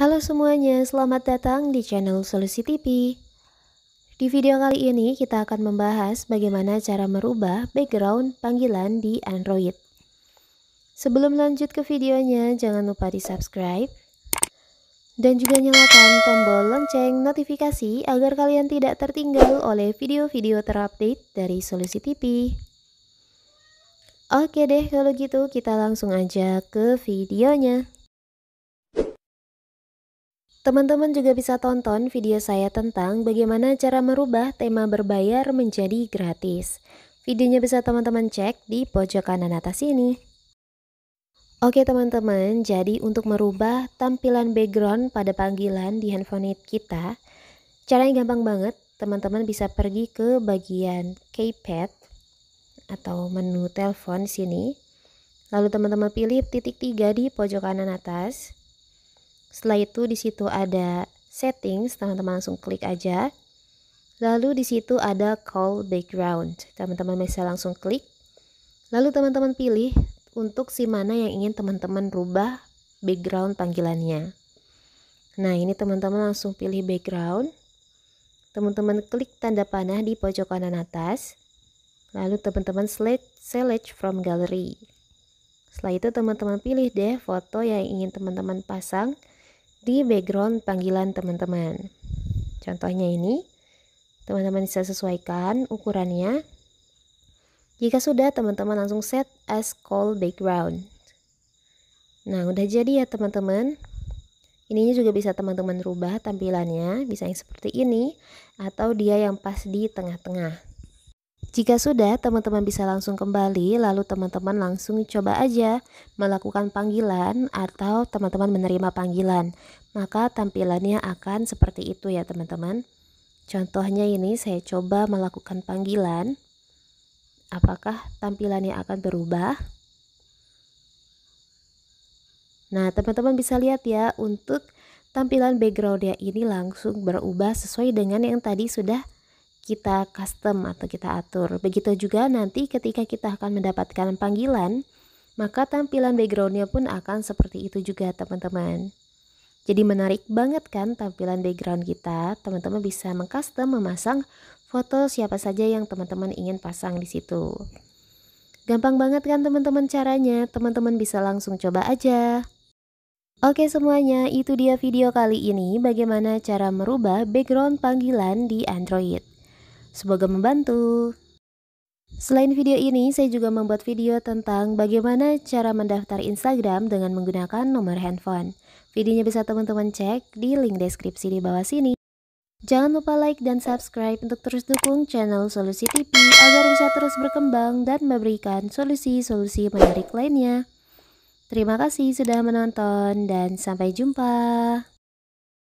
Halo semuanya, selamat datang di channel Solusi TV. Di video kali ini kita akan membahas bagaimana cara merubah background panggilan di Android. Sebelum lanjut ke videonya, jangan lupa di subscribe dan juga nyalakan tombol lonceng notifikasi agar kalian tidak tertinggal oleh video-video terupdate dari Solusi TV. Oke deh kalau gitu kita langsung aja ke videonya. Teman-teman juga bisa tonton video saya tentang bagaimana cara merubah tema berbayar menjadi gratis. Videonya bisa teman-teman cek di pojok kanan atas ini. Oke teman-teman, jadi untuk merubah tampilan background pada panggilan di handphone kita, caranya gampang banget. Teman-teman bisa pergi ke bagian keypad atau menu telepon sini. Lalu teman-teman pilih titik tiga di pojok kanan atas. Setelah itu di situ ada settings, teman-teman langsung klik aja. Lalu di situ ada call background. Teman-teman bisa langsung klik. Lalu teman-teman pilih untuk si mana yang ingin teman-teman rubah background panggilannya. Nah, ini teman-teman langsung pilih background. Teman-teman klik tanda panah di pojok kanan atas. Lalu teman-teman select, select from gallery. Setelah itu teman-teman pilih deh foto yang ingin teman-teman pasang di background panggilan teman-teman. Contohnya ini, teman-teman bisa sesuaikan ukurannya. Jika sudah, teman-teman langsung set as call background. Nah, udah jadi ya teman-teman. Ininya juga bisa teman-teman rubah tampilannya, bisa yang seperti ini, atau dia yang pas di tengah-tengah. Jika sudah, teman-teman bisa langsung kembali, lalu teman-teman langsung coba aja melakukan panggilan atau teman-teman menerima panggilan. Maka tampilannya akan seperti itu ya teman-teman. Contohnya ini saya coba melakukan panggilan. Apakah tampilannya akan berubah? Nah, teman-teman bisa lihat ya untuk tampilan backgroundnya ini langsung berubah sesuai dengan yang tadi sudah kita custom atau kita atur. Begitu juga nanti ketika kita akan mendapatkan panggilan, maka tampilan backgroundnya pun akan seperti itu juga teman-teman. Jadi menarik banget kan tampilan background kita, teman-teman bisa mengcustom memasang foto siapa saja yang teman-teman ingin pasang di situ. Gampang banget kan teman-teman caranya, teman-teman bisa langsung coba aja. Oke semuanya, itu dia video kali ini bagaimana cara merubah background panggilan di Android. Semoga membantu. Selain video ini, saya juga membuat video tentang bagaimana cara mendaftar Instagram dengan menggunakan nomor handphone. Videonya bisa teman-teman cek di link deskripsi di bawah sini. Jangan lupa like dan subscribe untuk terus dukung channel Solusi TV agar bisa terus berkembang dan memberikan solusi-solusi menarik lainnya. Terima kasih sudah menonton dan sampai jumpa.